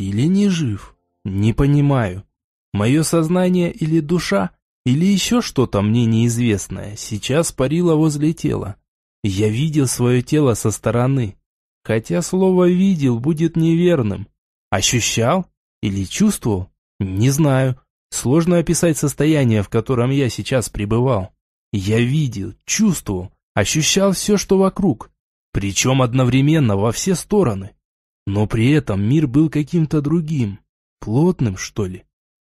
Или не жив? Не понимаю. Мое сознание или душа, или еще что-то мне неизвестное, сейчас парило возле тела. Я видел свое тело со стороны. Хотя слово «видел» будет неверным. Ощущал? Или чувствовал? Не знаю. Сложно описать состояние, в котором я сейчас пребывал. Я видел, чувствовал, ощущал все, что вокруг. Причем одновременно во все стороны. Но при этом мир был каким-то другим, плотным, что ли.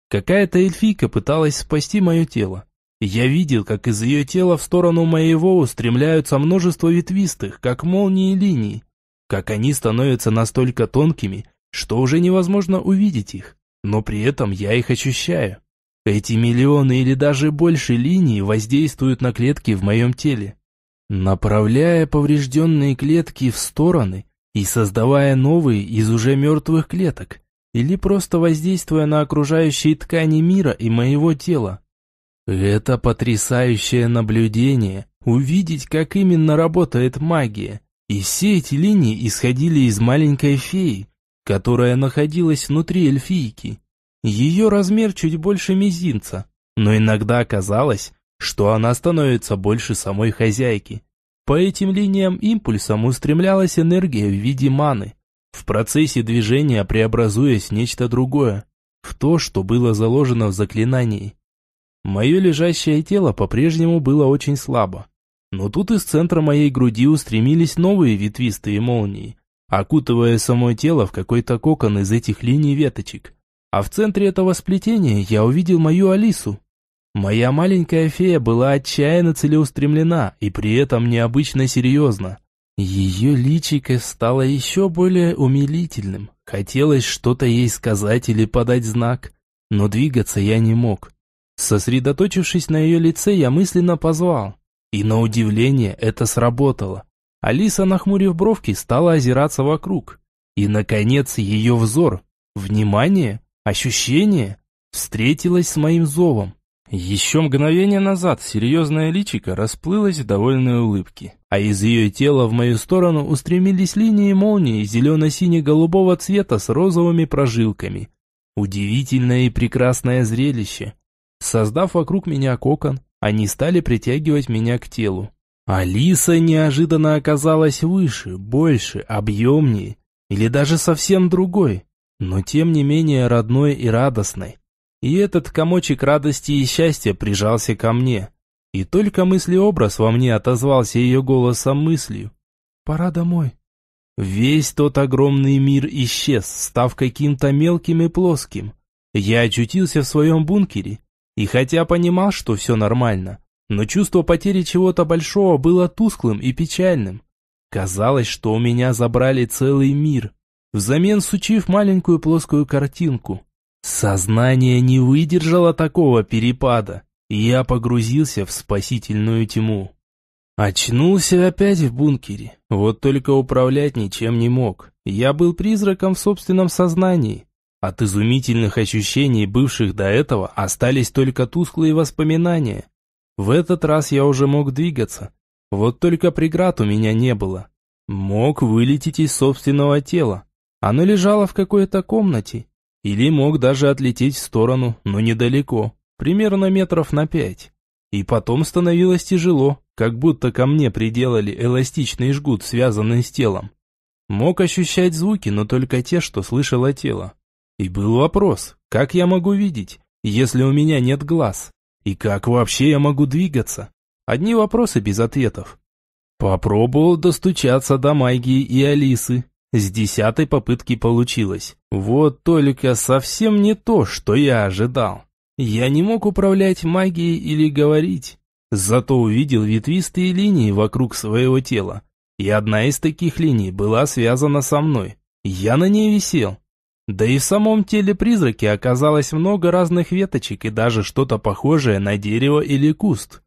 Какая-то эльфийка пыталась спасти мое тело. Я видел, как из ее тела в сторону моего устремляются множество ветвистых, как молнии линий. Как они становятся настолько тонкими, что уже невозможно увидеть их. Но при этом я их ощущаю. Эти миллионы или даже больше линий воздействуют на клетки в моем теле. Направляя поврежденные клетки в стороны, и создавая новые из уже мертвых клеток, или просто воздействуя на окружающие ткани мира и моего тела. Это потрясающее наблюдение, увидеть, как именно работает магия. И все эти линии исходили из маленькой феи, которая находилась внутри эльфийки. Ее размер чуть больше мизинца, но иногда казалось, что она становится больше самой хозяйки. По этим линиям импульсом устремлялась энергия в виде маны, в процессе движения преобразуясь в нечто другое, в то, что было заложено в заклинании. Мое лежащее тело по-прежнему было очень слабо, но тут из центра моей груди устремились новые ветвистые молнии, окутывая само тело в какой-то кокон из этих линий веточек. А в центре этого сплетения я увидел мою Алису. Моя маленькая фея была отчаянно целеустремлена и при этом необычно серьезна. Ее личико стало еще более умилительным. Хотелось что-то ей сказать или подать знак, но двигаться я не мог. Сосредоточившись на ее лице, я мысленно позвал. И на удивление это сработало. Алиса, нахмурив бровки, стала озираться вокруг. И, наконец, ее взор, внимание, ощущение встретилось с моим зовом. Еще мгновение назад серьезное личико расплылось в довольной улыбке, а из ее тела в мою сторону устремились линии молнии зелено-сине-голубого цвета с розовыми прожилками. Удивительное и прекрасное зрелище. Создав вокруг меня кокон, они стали притягивать меня к телу. Алиса неожиданно оказалась выше, больше, объемнее, или даже совсем другой, но тем не менее родной и радостной и этот комочек радости и счастья прижался ко мне. И только мыслеобраз во мне отозвался ее голосом мыслью. «Пора домой». Весь тот огромный мир исчез, став каким-то мелким и плоским. Я очутился в своем бункере, и хотя понимал, что все нормально, но чувство потери чего-то большого было тусклым и печальным. Казалось, что у меня забрали целый мир, взамен сучив маленькую плоскую картинку – Сознание не выдержало такого перепада. и Я погрузился в спасительную тьму. Очнулся опять в бункере. Вот только управлять ничем не мог. Я был призраком в собственном сознании. От изумительных ощущений, бывших до этого, остались только тусклые воспоминания. В этот раз я уже мог двигаться. Вот только преград у меня не было. Мог вылететь из собственного тела. Оно лежало в какой-то комнате, или мог даже отлететь в сторону, но недалеко, примерно метров на пять. И потом становилось тяжело, как будто ко мне приделали эластичный жгут, связанный с телом. Мог ощущать звуки, но только те, что слышало тело. И был вопрос, как я могу видеть, если у меня нет глаз? И как вообще я могу двигаться? Одни вопросы без ответов. Попробовал достучаться до Майги и Алисы, с десятой попытки получилось. Вот только совсем не то, что я ожидал. Я не мог управлять магией или говорить. Зато увидел ветвистые линии вокруг своего тела. И одна из таких линий была связана со мной. Я на ней висел. Да и в самом теле призраки оказалось много разных веточек и даже что-то похожее на дерево или куст.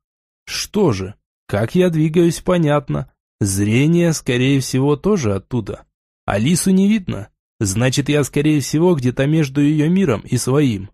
Что же, как я двигаюсь, понятно. Зрение, скорее всего, тоже оттуда. Алису не видно. Значит, я, скорее всего, где-то между ее миром и своим.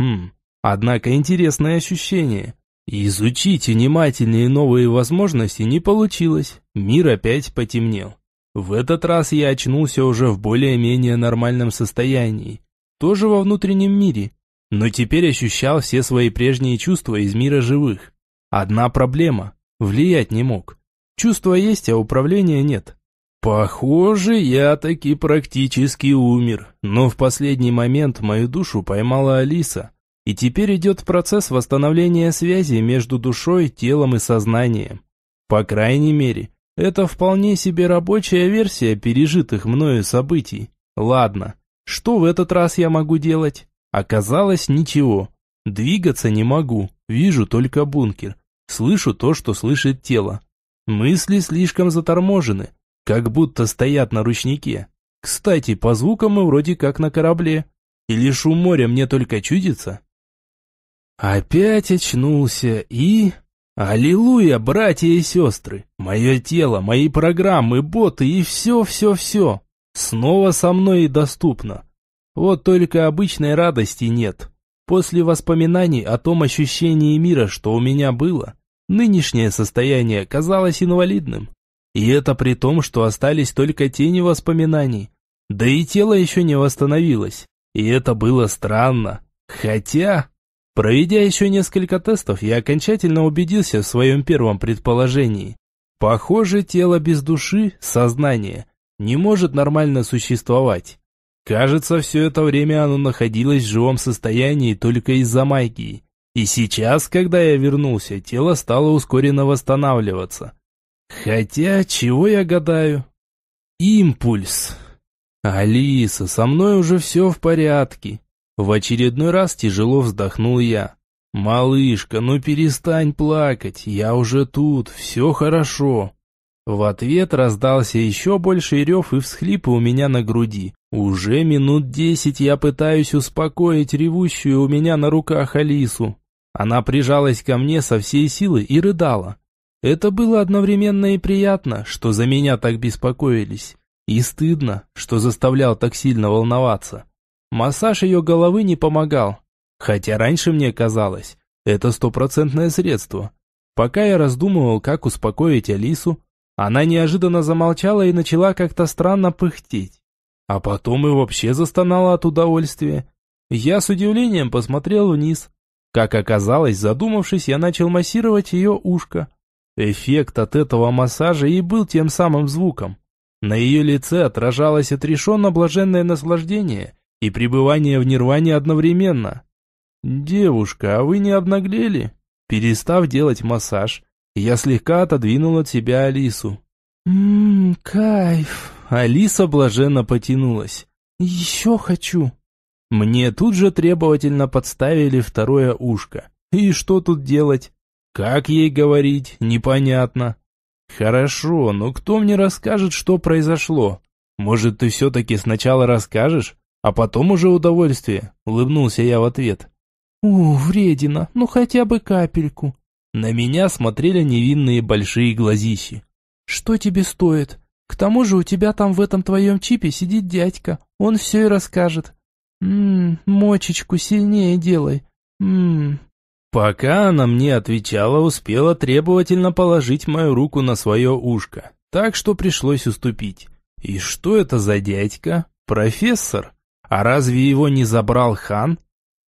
Хм, однако интересное ощущение. Изучить внимательнее новые возможности не получилось. Мир опять потемнел. В этот раз я очнулся уже в более-менее нормальном состоянии. Тоже во внутреннем мире. Но теперь ощущал все свои прежние чувства из мира живых. Одна проблема. Влиять не мог. Чувства есть, а управления нет. Похоже, я таки практически умер, но в последний момент мою душу поймала Алиса. И теперь идет процесс восстановления связи между душой, телом и сознанием. По крайней мере, это вполне себе рабочая версия пережитых мною событий. Ладно, что в этот раз я могу делать? Оказалось, ничего. Двигаться не могу, вижу только бункер. Слышу то, что слышит тело. Мысли слишком заторможены, как будто стоят на ручнике. Кстати, по звукам мы вроде как на корабле. И лишь у моря мне только чудится. Опять очнулся и... Аллилуйя, братья и сестры! Мое тело, мои программы, боты и все-все-все. Снова со мной и доступно. Вот только обычной радости нет. После воспоминаний о том ощущении мира, что у меня было, нынешнее состояние казалось инвалидным. И это при том, что остались только тени воспоминаний. Да и тело еще не восстановилось. И это было странно. Хотя... Проведя еще несколько тестов, я окончательно убедился в своем первом предположении. Похоже, тело без души, сознание, не может нормально существовать. Кажется, все это время оно находилось в живом состоянии только из-за магии. И сейчас, когда я вернулся, тело стало ускоренно восстанавливаться. Хотя, чего я гадаю? Импульс. Алиса, со мной уже все в порядке. В очередной раз тяжело вздохнул я. «Малышка, ну перестань плакать, я уже тут, все хорошо». В ответ раздался еще больше рев и всхлипы у меня на груди. Уже минут десять я пытаюсь успокоить ревущую у меня на руках Алису. Она прижалась ко мне со всей силы и рыдала. Это было одновременно и приятно, что за меня так беспокоились, и стыдно, что заставлял так сильно волноваться. Массаж ее головы не помогал, хотя раньше мне казалось, это стопроцентное средство. Пока я раздумывал, как успокоить Алису, она неожиданно замолчала и начала как-то странно пыхтеть. А потом и вообще застонала от удовольствия. Я с удивлением посмотрел вниз. Как оказалось, задумавшись, я начал массировать ее ушко. Эффект от этого массажа и был тем самым звуком. На ее лице отражалось отрешенно блаженное наслаждение и пребывание в нирване одновременно. «Девушка, а вы не обнаглели?» Перестав делать массаж, я слегка отодвинул от себя Алису. «Ммм, кайф!» Алиса блаженно потянулась. «Еще хочу!» Мне тут же требовательно подставили второе ушко. И что тут делать? Как ей говорить, непонятно. Хорошо, но кто мне расскажет, что произошло? Может, ты все-таки сначала расскажешь, а потом уже удовольствие? Улыбнулся я в ответ. У, вредина, ну хотя бы капельку. На меня смотрели невинные большие глазищи. Что тебе стоит? К тому же у тебя там в этом твоем чипе сидит дядька, он все и расскажет. Ммм, мочечку сильнее делай. Ммм, Пока она мне отвечала, успела требовательно положить мою руку на свое ушко, так что пришлось уступить. И что это за дядька? Профессор? А разве его не забрал хан?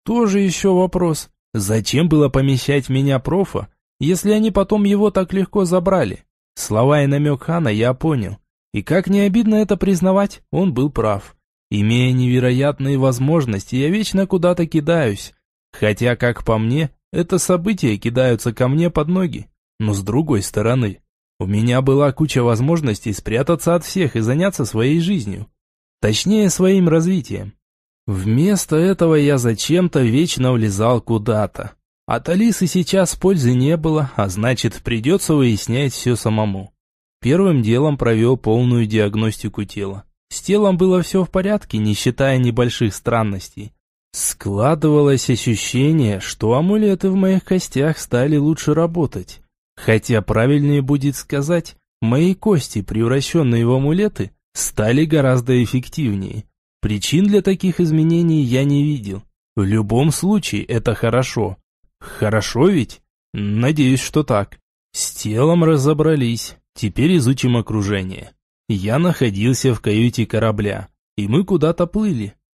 Тоже еще вопрос. Зачем было помещать меня профа, если они потом его так легко забрали? Слова и намек хана я понял. И как не обидно это признавать, он был прав. Имея невероятные возможности, я вечно куда-то кидаюсь. Хотя, как по мне, это события кидаются ко мне под ноги. Но с другой стороны, у меня была куча возможностей спрятаться от всех и заняться своей жизнью. Точнее, своим развитием. Вместо этого я зачем-то вечно влезал куда-то. От Алисы сейчас пользы не было, а значит, придется выяснять все самому. Первым делом провел полную диагностику тела. С телом было все в порядке, не считая небольших странностей. Складывалось ощущение, что амулеты в моих костях стали лучше работать. Хотя правильнее будет сказать, мои кости, превращенные в амулеты, стали гораздо эффективнее. Причин для таких изменений я не видел. В любом случае это хорошо. Хорошо ведь? Надеюсь, что так. С телом разобрались. Теперь изучим окружение. Я находился в каюте корабля, и мы куда-то плыли.